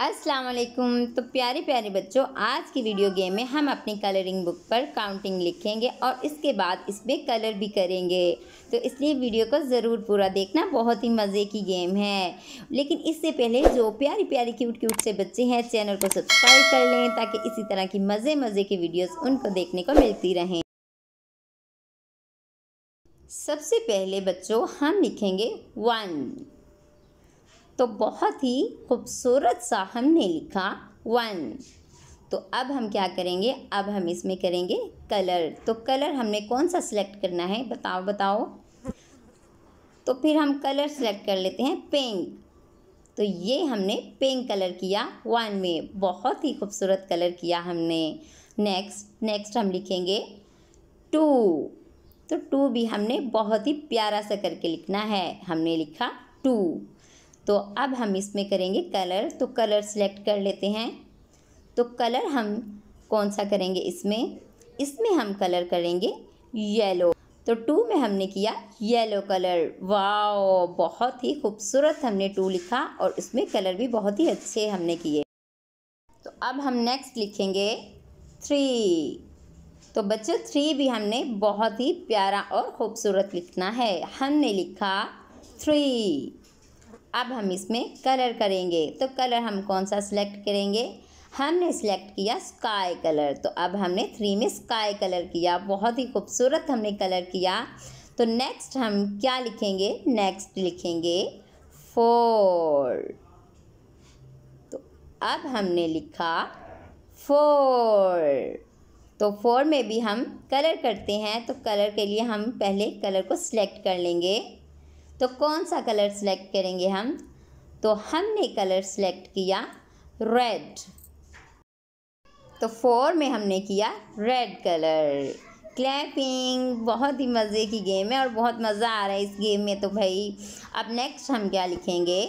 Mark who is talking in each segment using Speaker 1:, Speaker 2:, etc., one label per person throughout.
Speaker 1: अस्सलाम वालेकुम तो प्यारे प्यारे बच्चों आज की वीडियो गेम में हम अपनी कलरिंग बुक पर काउंटिंग लिखेंगे और इसके बाद इसमें कलर भी करेंगे तो इसलिए वीडियो को ज़रूर पूरा देखना बहुत ही मज़े की गेम है लेकिन इससे पहले जो प्यारी प्यारी क्यूट क्यूट से बच्चे हैं चैनल को सब्सक्राइब कर लें ताकि इसी तरह की मज़े मज़े की वीडियोज़ उनको देखने को मिलती रहें सबसे पहले बच्चों हम लिखेंगे वन तो बहुत ही खूबसूरत सा हमने लिखा वन तो अब हम क्या करेंगे अब हम इसमें करेंगे कलर तो कलर हमने कौन सा सिलेक्ट करना है बताओ बताओ तो फिर हम कलर सेलेक्ट कर लेते हैं पिंक तो ये हमने पिंक कलर किया वन में बहुत ही खूबसूरत कलर किया हमने नेक्स्ट नेक्स्ट हम लिखेंगे टू तो टू भी हमने बहुत ही प्यारा सा करके लिखना है हमने लिखा टू तो अब हम इसमें करेंगे कलर तो कलर सेलेक्ट कर लेते हैं तो कलर हम कौन सा करेंगे इसमें इसमें हम कलर करेंगे येलो तो टू में हमने किया येलो कलर वाओ बहुत ही खूबसूरत हमने टू लिखा और इसमें कलर भी बहुत ही अच्छे हमने किए तो अब हम नेक्स्ट लिखेंगे थ्री तो बच्चों थ्री भी हमने बहुत ही प्यारा और ख़ूबसूरत लिखना है हमने लिखा थ्री अब हम इसमें कलर करेंगे तो कलर हम कौन सा सिलेक्ट करेंगे हमने सेलेक्ट किया स्काई कलर तो अब हमने थ्री में स्काई कलर किया बहुत ही खूबसूरत हमने कलर किया तो नेक्स्ट हम क्या लिखेंगे नेक्स्ट लिखेंगे फोर तो अब हमने लिखा फोर तो फोर में भी हम कलर करते हैं तो कलर के लिए हम पहले कलर को सिलेक्ट कर लेंगे तो कौन सा कलर सेलेक्ट करेंगे हम तो हमने कलर सेलेक्ट किया रेड तो फोर में हमने किया रेड कलर क्लैपिंग बहुत ही मज़े की गेम है और बहुत मज़ा आ रहा है इस गेम में तो भाई अब नेक्स्ट हम क्या लिखेंगे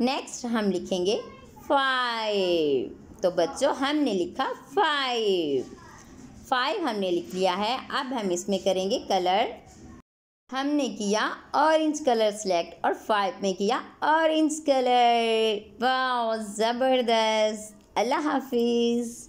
Speaker 1: नेक्स्ट हम लिखेंगे फाइव तो बच्चों हमने लिखा फाइव फाइव हमने लिख लिया है अब हम इसमें करेंगे कलर हमने किया ऑरेंज कलर सेलेक्ट और फाइव में किया ऑरेंज कलर वाह ज़बरदस्त अल्लाह हाफिज़